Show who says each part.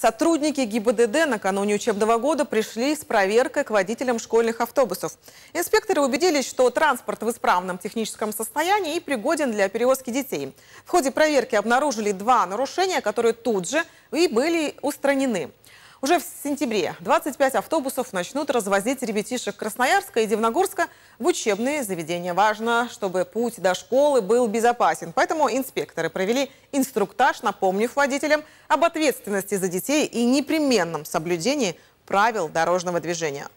Speaker 1: Сотрудники ГИБДД накануне учебного года пришли с проверкой к водителям школьных автобусов. Инспекторы убедились, что транспорт в исправном техническом состоянии и пригоден для перевозки детей. В ходе проверки обнаружили два нарушения, которые тут же и были устранены. Уже в сентябре 25 автобусов начнут развозить ребятишек Красноярска и Дивногорска в учебные заведения. Важно, чтобы путь до школы был безопасен. Поэтому инспекторы провели инструктаж, напомнив водителям об ответственности за детей и непременном соблюдении правил дорожного движения.